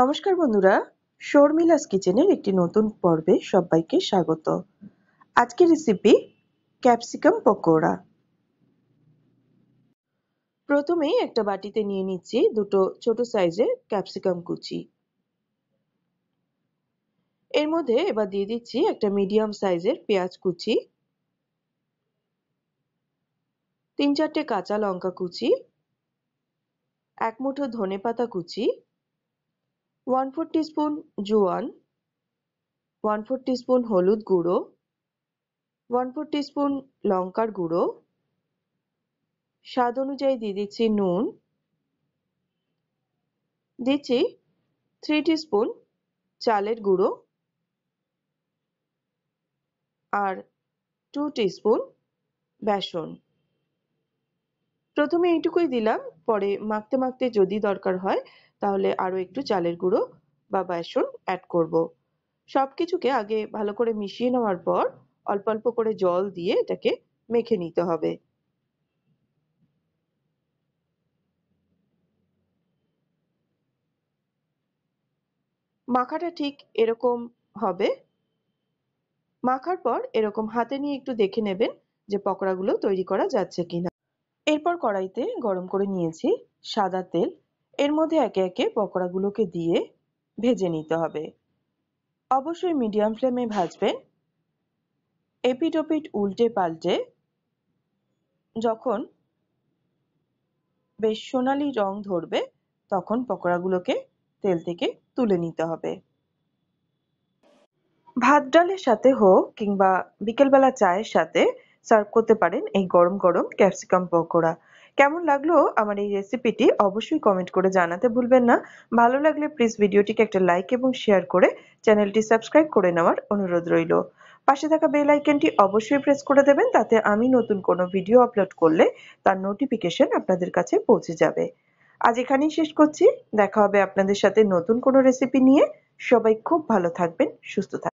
নমস্কার বন্ধুরা শর্মিলাস কিচেনের একটি নতুন পর্বে সবাইকে স্বাগত আজকে রেসিপি ক্যাপসিকাম পকোড়া প্রথমেই একটা বাটিতে নিয়ে নিচ্ছি দুটো ছোট সাইজের ক্যাপসিকাম কুচি এর মধ্যে এবার দিয়ে দিচ্ছি একটা মিডিয়াম সাইজের পেঁয়াজ কুচি তিন চারটে কাঁচা লঙ্কা কুচি এক মুঠো ধনে পাতা কুচি ওয়ান-ফোর টিস্পুন জোয়ান ওয়ান-ফোর টিস্পুন হলুদ গুঁড়ো ওয়ান-ফোর টিস্পুন লঙ্কার গুঁড়ো স্বাদ অনুযায়ী দিয়ে দিচ্ছি নুন দিচ্ছি থ্রি টিস্পুন চালের গুঁড়ো আর টু টিস্পুন বেসন প্রথমে এইটুকুই দিলাম পরে মাখতে মাখতে যদি দরকার হয় তাহলে আরও একটু চালের গুঁড়ো বা বেসন অ্যাড করব। সব কিছুকে আগে ভালো করে মিশিয়ে নেওয়ার পর অল্প অল্প করে জল দিয়ে এটাকে মেখে নিতে হবে মাখাটা ঠিক এরকম হবে মাখার পর এরকম হাতে নিয়ে একটু দেখে নেবেন যে পকোড়াগুলো তৈরি করা যাচ্ছে কিনা এরপর কড়াইতে গরম করে নিয়েছি সাদা তেল এর মধ্যে একে একে পকোড়াগুলোকে দিয়ে ভেজে নিতে হবে অবশ্যই মিডিয়াম ফ্লেমে ভাজবেন এপিটোপিট উল্টে পাল্টে যখন বেশ সোনালি রং ধরবে তখন পকোড়াগুলোকে তেল থেকে তুলে নিতে হবে ভাত ডালের সাথে হোক কিংবা বিকেলবেলা চায়ের সাথে সার্ভ করতে পারেন এই গরম গরম ক্যাপসিকাম পকোড়া কেমন লাগলো আমার এই রেসিপিটি অবশ্যই কমেন্ট করে জানাতে ভুলবেন না ভালো লাগলে প্লিজ ভিডিওটিকে একটা লাইক এবং শেয়ার করে চ্যানেলটি সাবস্ক্রাইব করে নেওয়ার অনুরোধ রইল পাশে থাকা বেল আইকনটি অবশ্যই প্রেস করে দেবেন তাতে আমি নতুন কোনো ভিডিও আপলোড করলে তার নোটিফিকেশন আপনাদের কাছে পৌঁছে যাবে আজ এখানেই শেষ করছি দেখা হবে আপনাদের সাথে নতুন কোনো রেসিপি নিয়ে সবাই খুব ভালো থাকবেন সুস্থ থাকবেন